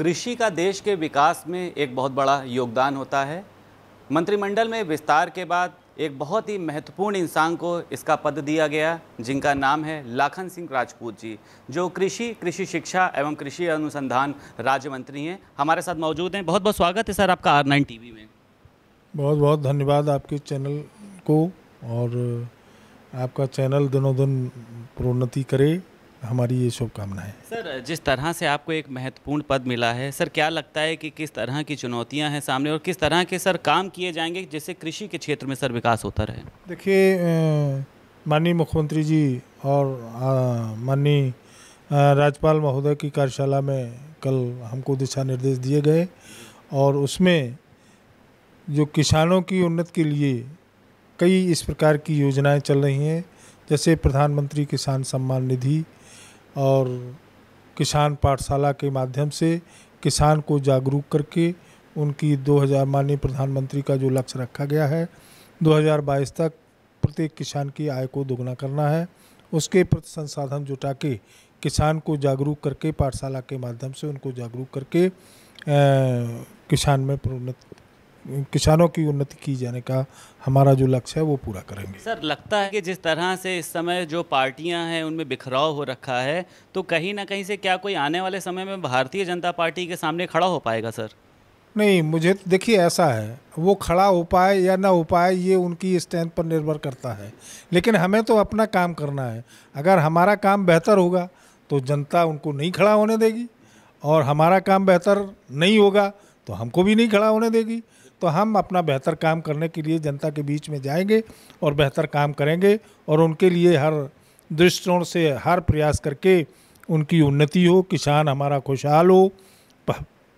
कृषि का देश के विकास में एक बहुत बड़ा योगदान होता है मंत्रिमंडल में विस्तार के बाद एक बहुत ही महत्वपूर्ण इंसान को इसका पद दिया गया जिनका नाम है लाखन सिंह राजपूत जी जो कृषि कृषि शिक्षा एवं कृषि अनुसंधान राज्य मंत्री हैं हमारे साथ मौजूद हैं बहुत बहुत स्वागत है सर आपका आर नाइन टी में बहुत बहुत धन्यवाद आपके चैनल को और आपका चैनल दिनों दिन प्रोन्नति करे हमारी ये शुभकामनाएं सर जिस तरह से आपको एक महत्वपूर्ण पद मिला है सर क्या लगता है कि किस तरह की चुनौतियां हैं सामने और किस तरह के सर काम किए जाएंगे जिससे कृषि के क्षेत्र में सर विकास होता रहे देखिए माननीय मुख्यमंत्री जी और माननीय राज्यपाल महोदय की कार्यशाला में कल हमको दिशा निर्देश दिए गए और उसमें जो किसानों की उन्नति के लिए कई इस प्रकार की योजनाएं चल रही हैं जैसे प्रधानमंत्री किसान सम्मान निधि और किसान पाठशाला के माध्यम से किसान को जागरूक करके उनकी 2000 माननीय प्रधानमंत्री का जो लक्ष्य रखा गया है 2022 तक प्रत्येक किसान की आय को दोगुना करना है उसके प्रति संसाधन जुटा के किसान को जागरूक करके पाठशाला के माध्यम से उनको जागरूक करके किसान में प्रोन्नत किसानों की उन्नति की जाने का हमारा जो लक्ष्य है वो पूरा करेंगे सर लगता है कि जिस तरह से इस समय जो पार्टियां हैं उनमें बिखराव हो रखा है तो कहीं ना कहीं से क्या कोई आने वाले समय में भारतीय जनता पार्टी के सामने खड़ा हो पाएगा सर नहीं मुझे तो देखिए ऐसा है वो खड़ा हो पाए या ना हो पाए ये उनकी स्टैंड पर निर्भर करता है लेकिन हमें तो अपना काम करना है अगर हमारा काम बेहतर होगा तो जनता उनको नहीं खड़ा होने देगी और हमारा काम बेहतर नहीं होगा तो हमको भी नहीं खड़ा होने देगी तो हम अपना बेहतर काम करने के लिए जनता के बीच में जाएंगे और बेहतर काम करेंगे और उनके लिए हर दृष्टिकोण से हर प्रयास करके उनकी उन्नति हो किसान हमारा खुशहाल हो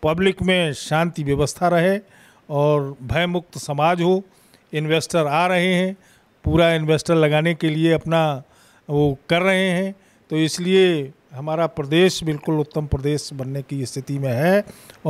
पब्लिक में शांति व्यवस्था रहे और भयमुक्त समाज हो इन्वेस्टर आ रहे हैं पूरा इन्वेस्टर लगाने के लिए अपना वो कर रहे हैं तो इसलिए हमारा प्रदेश बिल्कुल उत्तम प्रदेश बनने की स्थिति में है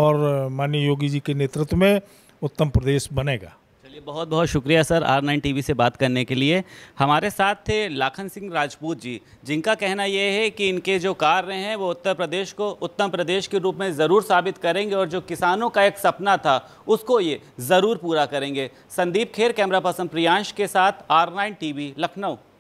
और माननीय योगी जी के नेतृत्व में उत्तम प्रदेश बनेगा चलिए बहुत बहुत शुक्रिया सर आर नाइन टी से बात करने के लिए हमारे साथ थे लाखन सिंह राजपूत जी जिनका कहना यह है कि इनके जो कार्य हैं वो उत्तर प्रदेश को उत्तम प्रदेश के रूप में ज़रूर साबित करेंगे और जो किसानों का एक सपना था उसको ये ज़रूर पूरा करेंगे संदीप खेर कैमरा पर्सन प्रियांश के साथ आर नाइन लखनऊ